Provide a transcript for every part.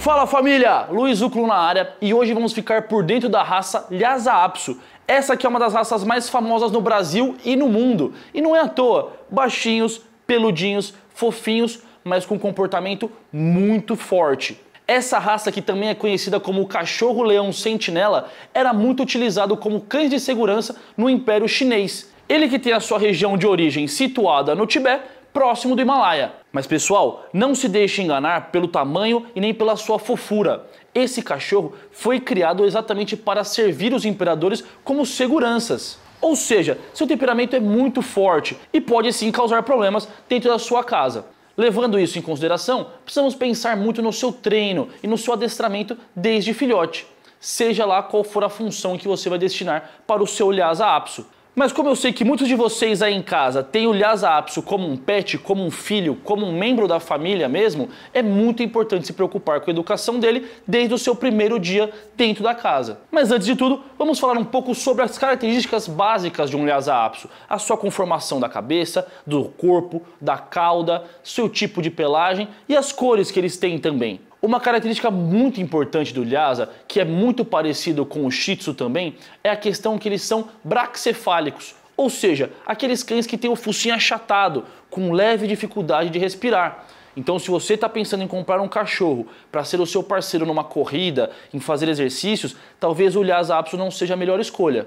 Fala família, Luiz Uclo na área e hoje vamos ficar por dentro da raça Lhasa Apso. Essa aqui é uma das raças mais famosas no Brasil e no mundo. E não é à toa, baixinhos, peludinhos, fofinhos, mas com comportamento muito forte. Essa raça, que também é conhecida como cachorro-leão sentinela, era muito utilizado como cães de segurança no Império Chinês. Ele que tem a sua região de origem situada no Tibete, próximo do Himalaia. Mas pessoal, não se deixe enganar pelo tamanho e nem pela sua fofura. Esse cachorro foi criado exatamente para servir os imperadores como seguranças. Ou seja, seu temperamento é muito forte e pode sim causar problemas dentro da sua casa. Levando isso em consideração, precisamos pensar muito no seu treino e no seu adestramento desde filhote, seja lá qual for a função que você vai destinar para o seu Lhasa Apso. Mas como eu sei que muitos de vocês aí em casa têm o Lhasa Apso como um pet, como um filho, como um membro da família mesmo, é muito importante se preocupar com a educação dele desde o seu primeiro dia dentro da casa. Mas antes de tudo, vamos falar um pouco sobre as características básicas de um Lhasa Apso, a sua conformação da cabeça, do corpo, da cauda, seu tipo de pelagem e as cores que eles têm também. Uma característica muito importante do Lhasa, que é muito parecido com o Shih Tzu também, é a questão que eles são braxefálicos, ou seja, aqueles cães que têm o focinho achatado, com leve dificuldade de respirar. Então, se você está pensando em comprar um cachorro para ser o seu parceiro numa corrida, em fazer exercícios, talvez o Lhasa Apso não seja a melhor escolha.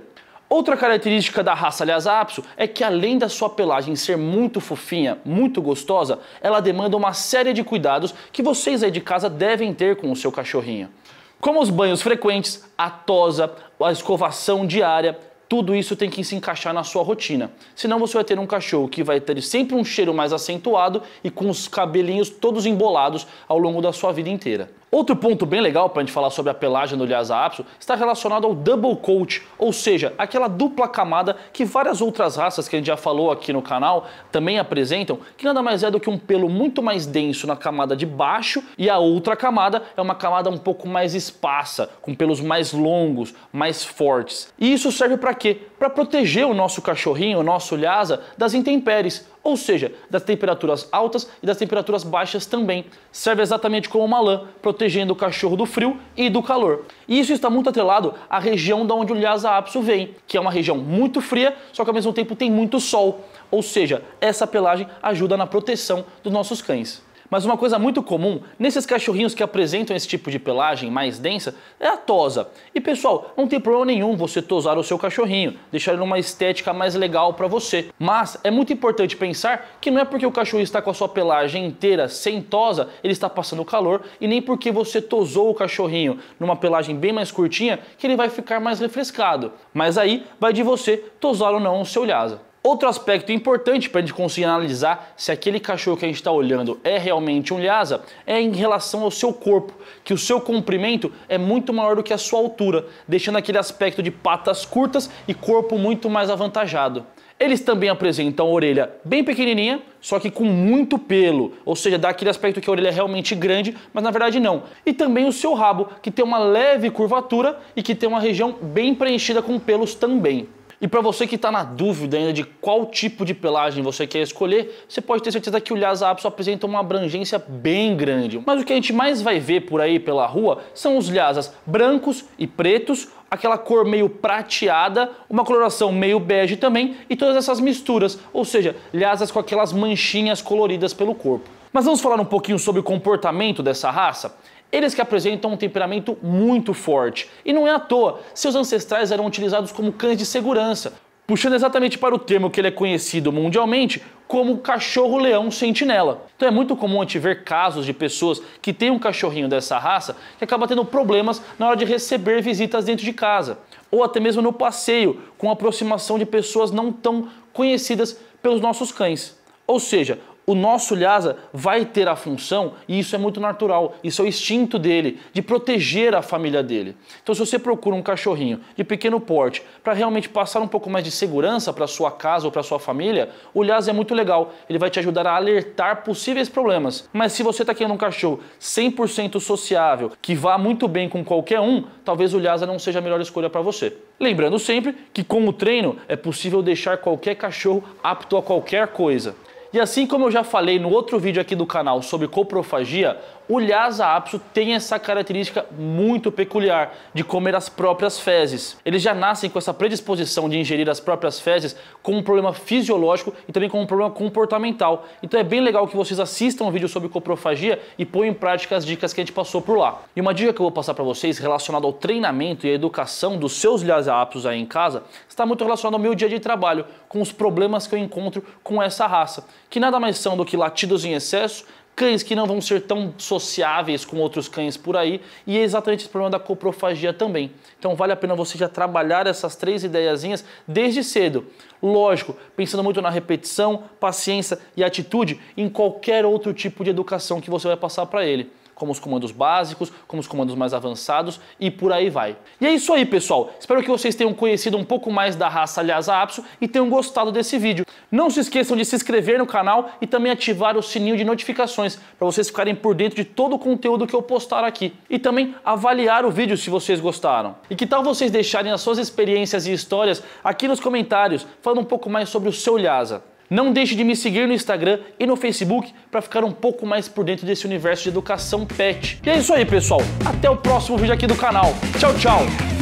Outra característica da raça Lhasa é que além da sua pelagem ser muito fofinha, muito gostosa, ela demanda uma série de cuidados que vocês aí de casa devem ter com o seu cachorrinho. Como os banhos frequentes, a tosa, a escovação diária, tudo isso tem que se encaixar na sua rotina. Senão você vai ter um cachorro que vai ter sempre um cheiro mais acentuado e com os cabelinhos todos embolados ao longo da sua vida inteira. Outro ponto bem legal para a gente falar sobre a pelagem do Lhasa apso está relacionado ao double coat, ou seja, aquela dupla camada que várias outras raças que a gente já falou aqui no canal também apresentam, que nada mais é do que um pelo muito mais denso na camada de baixo e a outra camada é uma camada um pouco mais espaça, com pelos mais longos, mais fortes. E isso serve para quê? Para proteger o nosso cachorrinho, o nosso Lhasa, das intempéries ou seja, das temperaturas altas e das temperaturas baixas também. Serve exatamente como uma lã, protegendo o cachorro do frio e do calor. E isso está muito atrelado à região da onde o Lhasa apso vem, que é uma região muito fria, só que ao mesmo tempo tem muito sol. Ou seja, essa pelagem ajuda na proteção dos nossos cães. Mas uma coisa muito comum nesses cachorrinhos que apresentam esse tipo de pelagem mais densa é a tosa. E pessoal, não tem problema nenhum você tosar o seu cachorrinho, deixar ele numa estética mais legal para você. Mas é muito importante pensar que não é porque o cachorro está com a sua pelagem inteira sem tosa, ele está passando calor, e nem porque você tosou o cachorrinho numa pelagem bem mais curtinha que ele vai ficar mais refrescado. Mas aí vai de você tosar ou não o seu lhasa. Outro aspecto importante para a gente conseguir analisar se aquele cachorro que a gente está olhando é realmente um lhasa é em relação ao seu corpo, que o seu comprimento é muito maior do que a sua altura, deixando aquele aspecto de patas curtas e corpo muito mais avantajado. Eles também apresentam a orelha bem pequenininha, só que com muito pelo, ou seja, dá aquele aspecto que a orelha é realmente grande, mas na verdade não. E também o seu rabo, que tem uma leve curvatura e que tem uma região bem preenchida com pelos também. E para você que está na dúvida ainda de qual tipo de pelagem você quer escolher, você pode ter certeza que o Lhasa Apso apresenta uma abrangência bem grande. Mas o que a gente mais vai ver por aí pela rua são os Lhasas brancos e pretos, aquela cor meio prateada, uma coloração meio bege também e todas essas misturas, ou seja, Lhasas com aquelas manchinhas coloridas pelo corpo. Mas vamos falar um pouquinho sobre o comportamento dessa raça? Eles que apresentam um temperamento muito forte. E não é à toa, seus ancestrais eram utilizados como cães de segurança, puxando exatamente para o termo que ele é conhecido mundialmente como cachorro-leão sentinela. Então é muito comum a gente ver casos de pessoas que têm um cachorrinho dessa raça que acaba tendo problemas na hora de receber visitas dentro de casa, ou até mesmo no passeio, com aproximação de pessoas não tão conhecidas pelos nossos cães. Ou seja, o nosso Lhasa vai ter a função, e isso é muito natural, isso é o instinto dele, de proteger a família dele. Então, se você procura um cachorrinho de pequeno porte para realmente passar um pouco mais de segurança para sua casa ou para sua família, o Lhasa é muito legal, ele vai te ajudar a alertar possíveis problemas. Mas se você está querendo um cachorro 100% sociável, que vá muito bem com qualquer um, talvez o Lhasa não seja a melhor escolha para você. Lembrando sempre que com o treino é possível deixar qualquer cachorro apto a qualquer coisa. E assim como eu já falei no outro vídeo aqui do canal sobre coprofagia, o Lhasa apso tem essa característica muito peculiar de comer as próprias fezes. Eles já nascem com essa predisposição de ingerir as próprias fezes com um problema fisiológico e também com um problema comportamental. Então é bem legal que vocês assistam o um vídeo sobre coprofagia e põem em prática as dicas que a gente passou por lá. E uma dica que eu vou passar para vocês relacionada ao treinamento e à educação dos seus Lhasa apsos aí em casa está muito relacionada ao meu dia de trabalho, com os problemas que eu encontro com essa raça, que nada mais são do que latidos em excesso, cães que não vão ser tão sociáveis com outros cães por aí, e é exatamente esse problema da coprofagia também. Então vale a pena você já trabalhar essas três ideiazinhas desde cedo. Lógico, pensando muito na repetição, paciência e atitude em qualquer outro tipo de educação que você vai passar para ele como os comandos básicos, como os comandos mais avançados e por aí vai. E é isso aí, pessoal. Espero que vocês tenham conhecido um pouco mais da raça Lhasa a Apso e tenham gostado desse vídeo. Não se esqueçam de se inscrever no canal e também ativar o sininho de notificações para vocês ficarem por dentro de todo o conteúdo que eu postar aqui. E também avaliar o vídeo se vocês gostaram. E que tal vocês deixarem as suas experiências e histórias aqui nos comentários, falando um pouco mais sobre o seu Lhasa. Não deixe de me seguir no Instagram e no Facebook para ficar um pouco mais por dentro desse universo de educação pet. E é isso aí, pessoal. Até o próximo vídeo aqui do canal. Tchau, tchau!